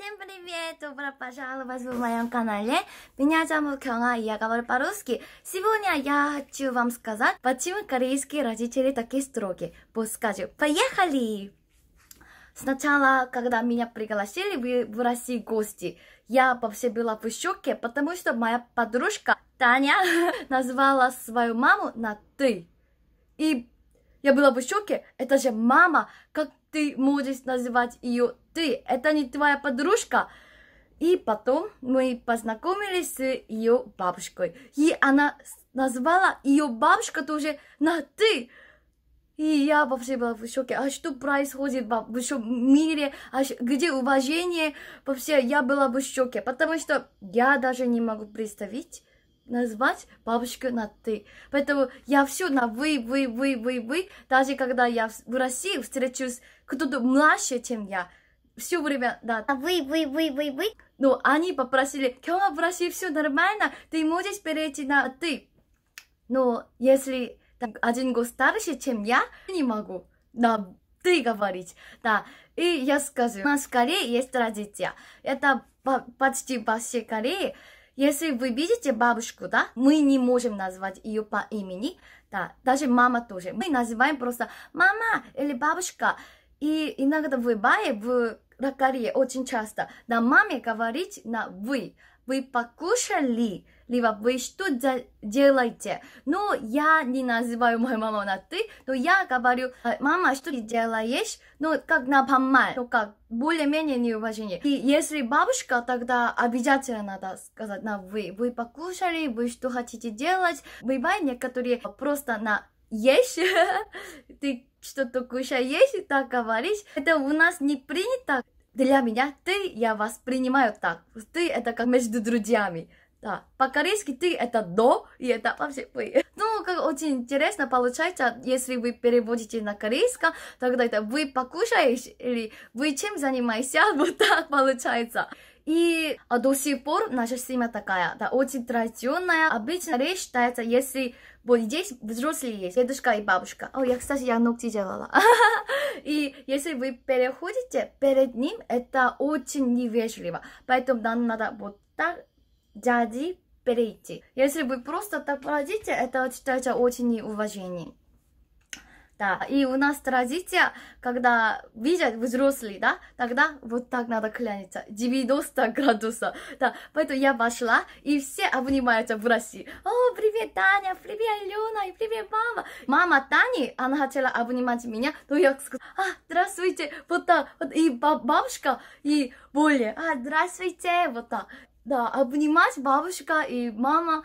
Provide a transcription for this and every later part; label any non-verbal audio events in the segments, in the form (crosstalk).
Всем привет! Добро пожаловать в моем канале! Меня зовут Кёна, и я говорю по-русски. Сегодня я хочу вам сказать, почему корейские родители такие строгие. Пусть скажу, поехали! Сначала, когда меня пригласили в, в России гости, я вообще была в шоке, потому что моя подружка Таня (laughs) назвала свою маму на «ты». И я была в шоке, это же мама, как ты можешь называть ее ты, это не твоя подружка. И потом мы познакомились с ее бабушкой. И она назвала ее бабушка тоже на ты. И я вообще была в шоке. А что происходит в мире? А где уважение? Вообще, я была в шоке, потому что я даже не могу представить, назвать бабушку на «ты». Поэтому я все на «вы», «вы», «вы», «вы», «вы». Даже когда я в России встречусь кто-то младше, чем я, все время, да. А вы, вы, вы, вы, вы. Но ну, они попросили, Кёма, проси, все нормально, ты можешь перейти на ты. Но если там, один год старше, чем я, не могу на ты говорить. Да, и я скажу, у нас в Корее есть традиция. Это почти по всей Корее. Если вы видите бабушку, да, мы не можем назвать ее по имени, да, даже мама тоже. Мы называем просто мама или бабушка. И иногда в Бае, в Ракария очень часто. на маме говорить на вы. Вы покушали? Либо вы что делаете? Ну, я не называю мою маму на ты, но я говорю, «Э, мама, что ты делаешь? Ну, как на помаль, ну, как более-менее неуважение. И если бабушка, тогда обязательно надо сказать на вы. Вы покушали, вы что хотите делать? Бывает некоторые просто на есть, (laughs) ты что-то кушать есть и так говоришь. Это у нас не принято. Для меня ты, я воспринимаю так. Ты это как между друзьями. Да, по-корейски ты это до, и это вообще вы. Ну, как очень интересно получается, если вы переводите на корейском, тогда это вы покушаешь, или вы чем занимаешься, (laughs) вот так получается. И а, до сих пор наша семья такая, да, очень традиционная. Обычно речь считается, если вот здесь взрослые есть, дедушка и бабушка. О, я, кстати, я ногти делала. (laughs) И если вы переходите перед ним, это очень невежливо. Поэтому нам надо вот так дяди перейти. Если вы просто так пройдите, это считается очень неуважением. Да, и у нас традиция, когда видят взрослые, да, тогда вот так надо кланяться, 90 градусов, да, поэтому я пошла, и все обнимаются в России. О, привет, Таня, привет, Лена, и привет, мама. Мама Тани, она хотела обнимать меня, но я сказала, а, здравствуйте, вот так, вот, и бабушка, и более, а, здравствуйте, вот так. Да, обнимать бабушка и мама,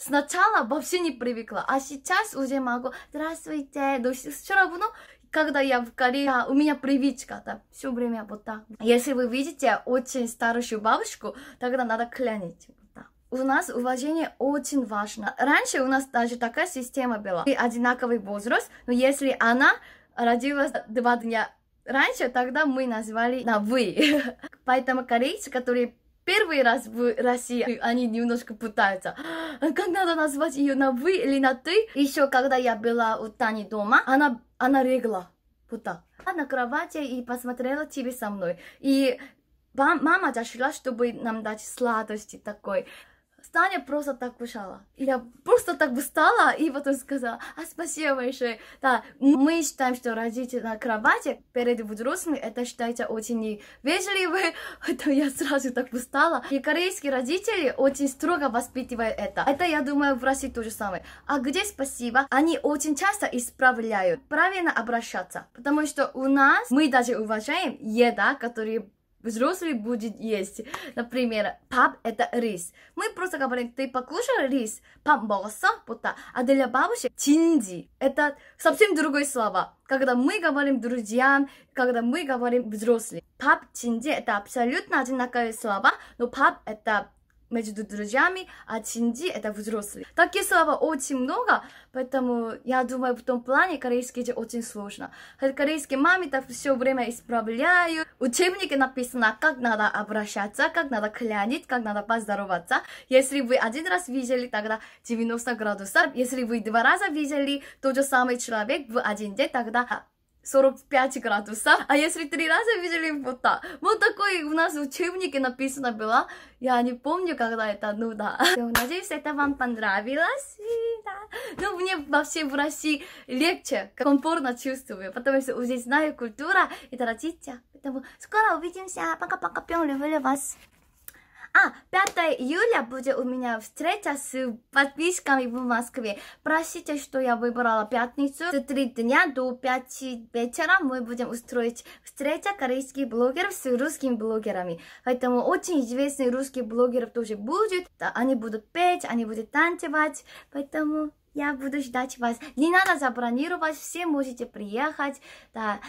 сначала вообще не привыкла, а сейчас уже могу «Здравствуйте!» Но все равно, когда я в Корее, а у меня привычка, да, все время вот так. Если вы видите очень старшую бабушку, тогда надо клянить. У нас уважение очень важно. Раньше у нас даже такая система была. И одинаковый возраст, но если она родилась два дня раньше, тогда мы назвали на «вы». (laughs) Поэтому корейцы, которые первый раз в России они немножко пытаются, а как надо назвать ее на вы или на ты. Еще когда я была у Тани дома, она, она регла вот так. На кровати и посмотрела тебе со мной. И мама зашла, чтобы нам дать сладости такой. Таня просто так вышла. Я просто так бы встала и потом сказала, а спасибо большое. Да, мы считаем, что родители на кровати перед взрослыми, это считается очень вежливо. (laughs) Это я сразу так встала. И корейские родители очень строго воспитывают это. Это, я думаю, в России то же самое. А где спасибо? Они очень часто исправляют. Правильно обращаться. Потому что у нас, мы даже уважаем еда, которые взрослый будет есть. Например, пап – это рис. Мы просто говорим, ты покушал рис? Пап молоса, пота. А для бабушек – чинди. Это совсем другое слово. Когда мы говорим друзьям, когда мы говорим взрослым. Пап, чинди – это абсолютно одинаковые слова, но пап – это между друзьями, а чинди это взрослые. Такие слова очень много, поэтому я думаю, в том плане корейский это очень сложно. корейские мамы, так все время исправляю. Учебнике написано, как надо обращаться, как надо клянить, как надо поздороваться. Если вы один раз видели, тогда 90 градусов. Если вы два раза видели тот же самый человек в один день, тогда 45 градусов. А если три раза видели, вот так. Вот такой у нас в учебнике написано было. Я не помню, когда это, ну да. Надеюсь, это вам понравилось. И, да. Ну, мне вообще в России легче, комфортно чувствую, потому что здесь знаю культура и традиция. Поэтому скоро увидимся. Пока-пока, пьем, люблю вас. А, 5 июля будет у меня встреча с подписчиками в Москве. Простите, что я выбрала пятницу. С 3 дня до 5 вечера мы будем устроить встреча корейских блогеров с русскими блогерами. Поэтому очень известные русские блогеры тоже будут. Они будут петь, они будут танцевать. Поэтому я буду ждать вас. Не надо забронировать, все можете приехать. Да.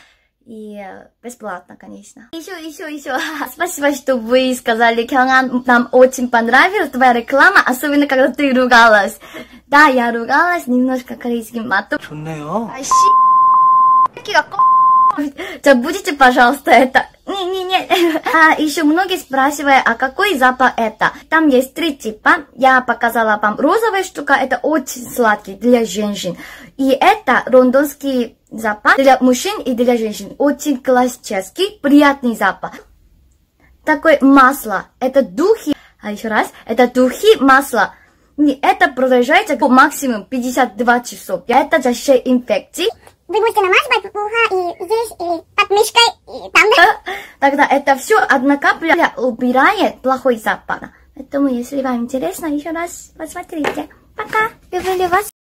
И бесплатно, конечно. Еще, еще, еще. (laughs) Спасибо, что вы сказали, Кёнган, нам очень понравилась твоя реклама, особенно когда ты ругалась. Да, я ругалась немножко корейским матом. 좋네요. Ай, Забудете, (laughs) пожалуйста, это. Не-не-не. (laughs) А еще многие спрашивают, а какой запах это? Там есть три типа. Я показала вам розовая штука, это очень сладкий для женщин. И это рондонский запах для мужчин и для женщин. Очень классический, приятный запах. Такое масло. Это духи. А еще раз. Это духи масла. И это продолжается по максимум 52 часов. Это защита инфекции Вы будете намазывать ухо и здесь, и под мышкой, и там. Да? (laughs) Тогда это все одна капля убирает плохой запах. Поэтому, если вам интересно, еще раз посмотрите. Пока. Люблю вас.